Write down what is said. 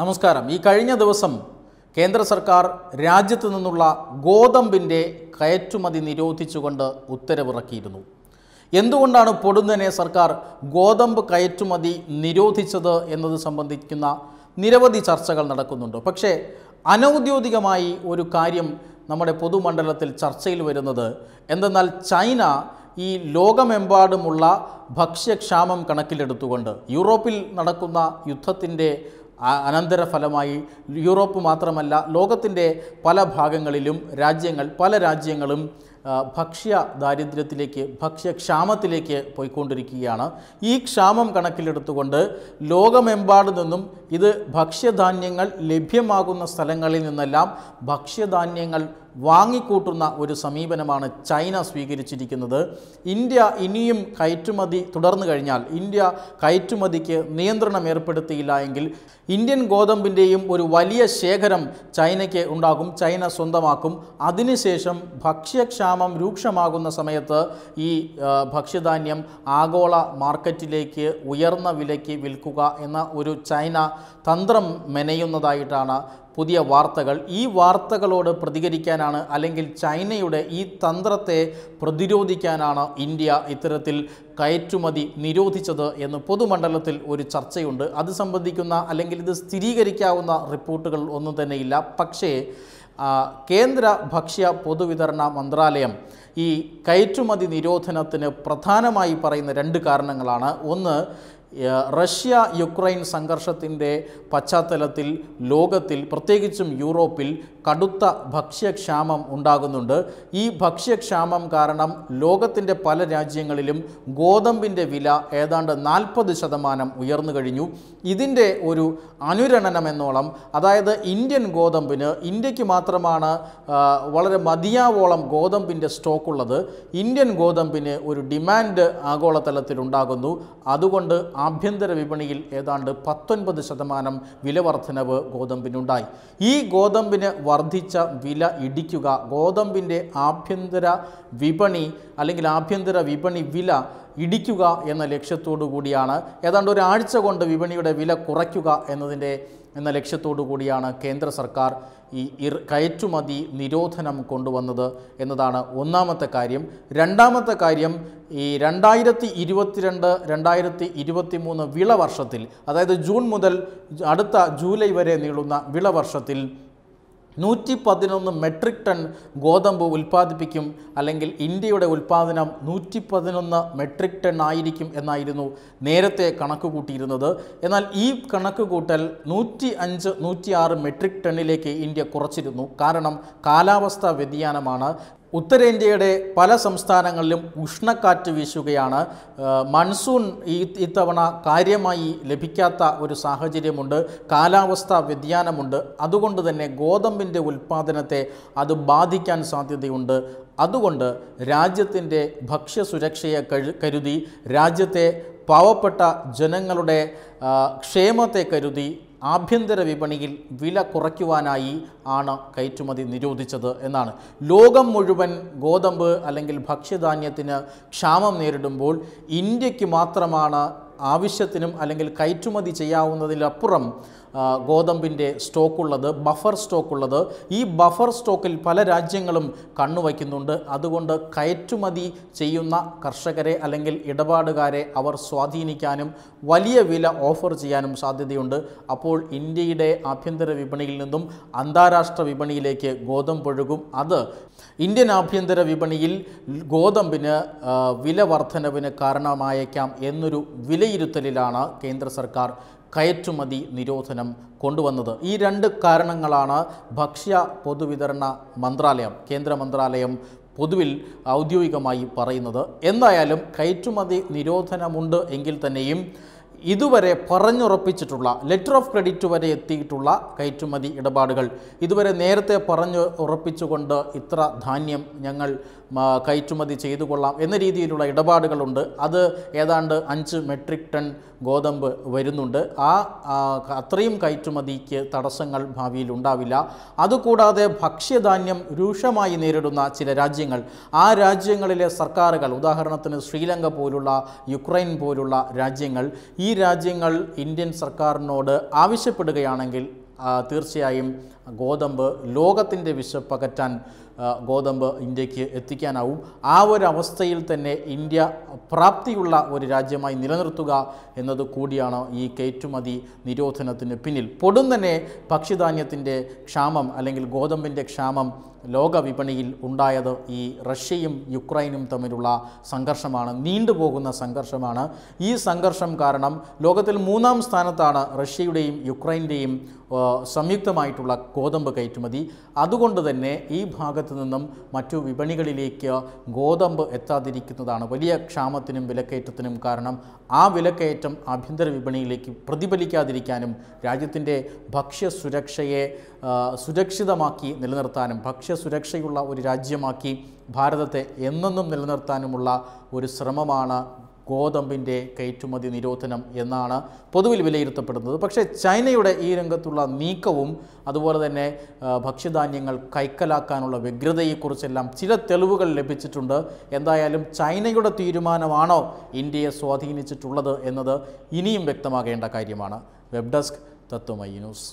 നമസ്കാരം ഈ കഴിഞ്ഞ ദിവസം കേന്ദ്ര സർക്കാർ രാജ്യത്ത് നിന്നുള്ള ഗോതമ്പിൻ്റെ കയറ്റുമതി നിരോധിച്ചുകൊണ്ട് ഉത്തരവിറക്കിയിരുന്നു എന്തുകൊണ്ടാണ് പൊടുന്നനെ സർക്കാർ ഗോതമ്പ് കയറ്റുമതി നിരോധിച്ചത് എന്നത് സംബന്ധിക്കുന്ന നിരവധി ചർച്ചകൾ നടക്കുന്നുണ്ട് പക്ഷേ അനൗദ്യോഗികമായി ഒരു കാര്യം നമ്മുടെ പൊതുമണ്ഡലത്തിൽ ചർച്ചയിൽ വരുന്നത് എന്തെന്നാൽ ചൈന ഈ ലോകമെമ്പാടുമുള്ള ഭക്ഷ്യക്ഷാമം കണക്കിലെടുത്തുകൊണ്ട് യൂറോപ്പിൽ നടക്കുന്ന യുദ്ധത്തിൻ്റെ അനന്തരഫലമായി യൂറോപ്പ് മാത്രമല്ല ലോകത്തിൻ്റെ പല ഭാഗങ്ങളിലും രാജ്യങ്ങൾ പല രാജ്യങ്ങളും ഭക്ഷ്യ ദാരിദ്ര്യത്തിലേക്ക് ഭക്ഷ്യക്ഷാമത്തിലേക്ക് പോയിക്കൊണ്ടിരിക്കുകയാണ് ഈ ക്ഷാമം കണക്കിലെടുത്തുകൊണ്ട് ലോകമെമ്പാടു നിന്നും ഇത് ഭക്ഷ്യധാന്യങ്ങൾ ലഭ്യമാകുന്ന സ്ഥലങ്ങളിൽ നിന്നെല്ലാം ഭക്ഷ്യധാന്യങ്ങൾ വാങ്ങിക്കൂട്ടുന്ന ഒരു സമീപനമാണ് ചൈന സ്വീകരിച്ചിരിക്കുന്നത് ഇന്ത്യ ഇനിയും കയറ്റുമതി തുടർന്നു കഴിഞ്ഞാൽ ഇന്ത്യ കയറ്റുമതിക്ക് നിയന്ത്രണം ഏർപ്പെടുത്തിയില്ല എങ്കിൽ ഇന്ത്യൻ ഗോതമ്പിൻ്റെയും ഒരു വലിയ ശേഖരം ചൈനയ്ക്ക് ഉണ്ടാകും ചൈന സ്വന്തമാക്കും അതിനുശേഷം ഭക്ഷ്യക്ഷാമ ക്ഷാമം രൂക്ഷമാകുന്ന സമയത്ത് ഈ ഭക്ഷ്യധാന്യം ആഗോള മാർക്കറ്റിലേക്ക് ഉയർന്ന വിലയ്ക്ക് വിൽക്കുക എന്ന ഒരു ചൈന തന്ത്രം മെനയുന്നതായിട്ടാണ് പുതിയ വാർത്തകൾ ഈ വാർത്തകളോട് പ്രതികരിക്കാനാണ് അല്ലെങ്കിൽ ചൈനയുടെ ഈ തന്ത്രത്തെ പ്രതിരോധിക്കാനാണ് ഇന്ത്യ ഇത്തരത്തിൽ കയറ്റുമതി നിരോധിച്ചത് എന്ന് പൊതുമണ്ഡലത്തിൽ ഒരു ചർച്ചയുണ്ട് അത് സംബന്ധിക്കുന്ന അല്ലെങ്കിൽ ഇത് സ്ഥിരീകരിക്കാവുന്ന റിപ്പോർട്ടുകൾ ഒന്നും തന്നെയില്ല പക്ഷേ കേന്ദ്ര ഭക്ഷ്യ പൊതുവിതരണ മന്ത്രാലയം ഈ കയറ്റുമതി നിരോധനത്തിന് പ്രധാനമായി പറയുന്ന രണ്ട് കാരണങ്ങളാണ് ഒന്ന് റഷ്യ യുക്രൈൻ സംഘർഷത്തിൻ്റെ പശ്ചാത്തലത്തിൽ ലോകത്തിൽ പ്രത്യേകിച്ചും യൂറോപ്പിൽ കടുത്ത ഭക്ഷ്യക്ഷാമം ഉണ്ടാകുന്നുണ്ട് ഈ ഭക്ഷ്യക്ഷാമം കാരണം ലോകത്തിൻ്റെ പല രാജ്യങ്ങളിലും ഗോതമ്പിൻ്റെ വില ഏതാണ്ട് നാൽപ്പത് ശതമാനം ഉയർന്നു കഴിഞ്ഞു ഇതിൻ്റെ ഒരു അനുരണനമെന്നോളം അതായത് ഇന്ത്യൻ ഗോതമ്പിന് ഇന്ത്യക്ക് മാത്രമാണ് വളരെ മതിയാവോളം ഗോതമ്പിൻ്റെ ഉള്ളത് ഇന്ത്യൻ ഗോതമ്പിന് ഒരു ഡിമാൻഡ് ആഗോളതലത്തിൽ ഉണ്ടാകുന്നു അതുകൊണ്ട് ആഭ്യന്തര വിപണിയിൽ ഏതാണ്ട് പത്തൊൻപത് ശതമാനം വില വർധനവ് ഗോതമ്പിനുണ്ടായി ഈ ഗോതമ്പിന് വർദ്ധിച്ച വില ഇടിക്കുക ഗോതമ്പിൻ്റെ ആഭ്യന്തര വിപണി അല്ലെങ്കിൽ ആഭ്യന്തര വിപണി വില ഇടിക്കുക എന്ന ലക്ഷ്യത്തോടു കൂടിയാണ് ഏതാണ്ട് ഒരാഴ്ച കൊണ്ട് വിപണിയുടെ വില കുറയ്ക്കുക എന്നതിൻ്റെ എന്ന ലക്ഷ്യത്തോടു കൂടിയാണ് കേന്ദ്ര സർക്കാർ ഈ ഇർ കയറ്റുമതി നിരോധനം കൊണ്ടുവന്നത് എന്നതാണ് ഒന്നാമത്തെ കാര്യം രണ്ടാമത്തെ കാര്യം ഈ രണ്ടായിരത്തി ഇരുപത്തിരണ്ട് രണ്ടായിരത്തി ഇരുപത്തി മൂന്ന് വിള വർഷത്തിൽ അതായത് ജൂൺ മുതൽ അടുത്ത ജൂലൈ വരെ നീളുന്ന വിള വർഷത്തിൽ നൂറ്റി പതിനൊന്ന് മെട്രിക് ടൺ ഗോതമ്പ് ഉൽപ്പാദിപ്പിക്കും അല്ലെങ്കിൽ ഇന്ത്യയുടെ ഉൽപ്പാദനം നൂറ്റി പതിനൊന്ന് മെട്രിക് ടൺ ആയിരിക്കും എന്നായിരുന്നു നേരത്തെ കണക്ക് കൂട്ടിയിരുന്നത് എന്നാൽ ഈ കണക്ക് കൂട്ടൽ നൂറ്റി അഞ്ച് നൂറ്റി ആറ് മെട്രിക് ടണ്ണിലേക്ക് ഇന്ത്യ കുറച്ചിരുന്നു കാരണം കാലാവസ്ഥാ വ്യതിയാനമാണ് ഉത്തരേന്ത്യയുടെ പല സംസ്ഥാനങ്ങളിലും ഉഷ്ണക്കാറ്റ് വീശുകയാണ് മൺസൂൺ ഈ ഇത്തവണ കാര്യമായി ലഭിക്കാത്ത ഒരു സാഹചര്യമുണ്ട് കാലാവസ്ഥാ വ്യതിയാനമുണ്ട് അതുകൊണ്ട് തന്നെ ഗോതമ്പിൻ്റെ ഉൽപ്പാദനത്തെ അത് ബാധിക്കാൻ സാധ്യതയുണ്ട് അതുകൊണ്ട് രാജ്യത്തിൻ്റെ ഭക്ഷ്യസുരക്ഷയെ കരുതി രാജ്യത്തെ പാവപ്പെട്ട ജനങ്ങളുടെ ക്ഷേമത്തെ കരുതി ആഭ്യന്തര വിപണിയിൽ വില കുറയ്ക്കുവാനായി ആണ് കയറ്റുമതി നിരോധിച്ചത് എന്നാണ് ലോകം മുഴുവൻ ഗോതമ്പ് അല്ലെങ്കിൽ ഭക്ഷ്യധാന്യത്തിന് ക്ഷാമം നേരിടുമ്പോൾ ഇന്ത്യക്ക് മാത്രമാണ് ആവശ്യത്തിനും അല്ലെങ്കിൽ കയറ്റുമതി ചെയ്യാവുന്നതിലപ്പുറം ഗോതമ്പിൻ്റെ സ്റ്റോക്കുള്ളത് ബഫർ സ്റ്റോക്കുള്ളത് ഈ ബഫർ സ്റ്റോക്കിൽ പല രാജ്യങ്ങളും കണ്ണുവയ്ക്കുന്നുണ്ട് അതുകൊണ്ട് കയറ്റുമതി ചെയ്യുന്ന കർഷകരെ അല്ലെങ്കിൽ ഇടപാടുകാരെ അവർ സ്വാധീനിക്കാനും വലിയ വില ഓഫർ ചെയ്യാനും സാധ്യതയുണ്ട് അപ്പോൾ ഇന്ത്യയുടെ ആഭ്യന്തര വിപണിയിൽ നിന്നും അന്താരാഷ്ട്ര വിപണിയിലേക്ക് ഗോതമ്പ് ഒഴുകും അത് ഇന്ത്യൻ ആഭ്യന്തര വിപണിയിൽ ഗോതമ്പിന് വില വർധനവിന് കാരണമായേക്കാം എന്നൊരു വിലയിരുത്തലിലാണ് കേന്ദ്ര സർക്കാർ കയറ്റുമതി നിരോധനം കൊണ്ടുവന്നത് ഈ രണ്ട് കാരണങ്ങളാണ് ഭക്ഷ്യ പൊതുവിതരണ മന്ത്രാലയം കേന്ദ്ര മന്ത്രാലയം പൊതുവിൽ ഔദ്യോഗികമായി പറയുന്നത് എന്തായാലും കയറ്റുമതി നിരോധനമുണ്ട് എങ്കിൽ തന്നെയും ഇതുവരെ പറഞ്ഞുറപ്പിച്ചിട്ടുള്ള ലെറ്റർ ഓഫ് ക്രെഡിറ്റ് വരെ എത്തിയിട്ടുള്ള കയറ്റുമതി ഇടപാടുകൾ ഇതുവരെ നേരത്തെ പറഞ്ഞു ഉറപ്പിച്ചുകൊണ്ട് ഇത്ര ധാന്യം ഞങ്ങൾ കയറ്റുമതി ചെയ്തു കൊള്ളാം എന്ന രീതിയിലുള്ള ഇടപാടുകളുണ്ട് അത് ഏതാണ്ട് അഞ്ച് മെട്രിക് ടൺ ഗോതമ്പ് വരുന്നുണ്ട് ആ അത്രയും കയറ്റുമതിക്ക് തടസ്സങ്ങൾ ഭാവിയിൽ ഉണ്ടാവില്ല അതുകൂടാതെ ഭക്ഷ്യധാന്യം രൂക്ഷമായി നേരിടുന്ന ചില രാജ്യങ്ങൾ ആ രാജ്യങ്ങളിലെ സർക്കാരുകൾ ഉദാഹരണത്തിന് ശ്രീലങ്ക പോലുള്ള യുക്രൈൻ പോലുള്ള രാജ്യങ്ങൾ ഈ ഈ രാജ്യങ്ങൾ ഇന്ത്യൻ സർക്കാരിനോട് ആവശ്യപ്പെടുകയാണെങ്കിൽ തീർച്ചയായും ഗോതമ്പ് ലോകത്തിൻ്റെ വിശപ്പകറ്റാൻ ഗോതമ്പ് ഇന്ത്യക്ക് എത്തിക്കാനാവും ആ ഒരു അവസ്ഥയിൽ തന്നെ ഇന്ത്യ പ്രാപ്തിയുള്ള ഒരു രാജ്യമായി നിലനിർത്തുക എന്നത് കൂടിയാണ് ഈ കയറ്റുമതി നിരോധനത്തിന് പിന്നിൽ പൊടും തന്നെ ഭക്ഷ്യധാന്യത്തിൻ്റെ ക്ഷാമം അല്ലെങ്കിൽ ഗോതമ്പിൻ്റെ ക്ഷാമം ലോക വിപണിയിൽ ഉണ്ടായത് ഈ റഷ്യയും യുക്രൈനും തമ്മിലുള്ള സംഘർഷമാണ് നീണ്ടുപോകുന്ന സംഘർഷമാണ് ഈ സംഘർഷം കാരണം ലോകത്തിൽ മൂന്നാം സ്ഥാനത്താണ് റഷ്യയുടെയും യുക്രൈൻ്റെയും സംയുക്തമായിട്ടുള്ള ഗോതമ്പ് കയറ്റുമതി അതുകൊണ്ട് തന്നെ ഈ ഭാഗത്തു നിന്നും മറ്റു വിപണികളിലേക്ക് ഗോതമ്പ് എത്താതിരിക്കുന്നതാണ് വലിയ ക്ഷാമത്തിനും വിലക്കയറ്റത്തിനും കാരണം ആ വിലക്കയറ്റം ആഭ്യന്തര വിപണിയിലേക്ക് പ്രതിഫലിക്കാതിരിക്കാനും രാജ്യത്തിൻ്റെ ഭക്ഷ്യസുരക്ഷയെ സുരക്ഷിതമാക്കി നിലനിർത്താനും ഭക്ഷ്യസുരക്ഷയുള്ള ഒരു രാജ്യമാക്കി ഭാരതത്തെ എന്നെന്നും നിലനിർത്താനുമുള്ള ഒരു ശ്രമമാണ് ഗോതമ്പിൻ്റെ കയറ്റുമതി നിരോധനം എന്നാണ് പൊതുവിൽ വിലയിരുത്തപ്പെടുന്നത് പക്ഷേ ചൈനയുടെ ഈ രംഗത്തുള്ള നീക്കവും അതുപോലെ തന്നെ ഭക്ഷ്യധാന്യങ്ങൾ കൈക്കലാക്കാനുള്ള വ്യഗ്രതയെക്കുറിച്ചെല്ലാം ചില തെളിവുകൾ ലഭിച്ചിട്ടുണ്ട് എന്തായാലും ചൈനയുടെ തീരുമാനമാണോ ഇന്ത്യയെ സ്വാധീനിച്ചിട്ടുള്ളത് എന്നത് ഇനിയും വ്യക്തമാകേണ്ട കാര്യമാണ് വെബ് ഡെസ്ക് തത്വമയി ന്യൂസ്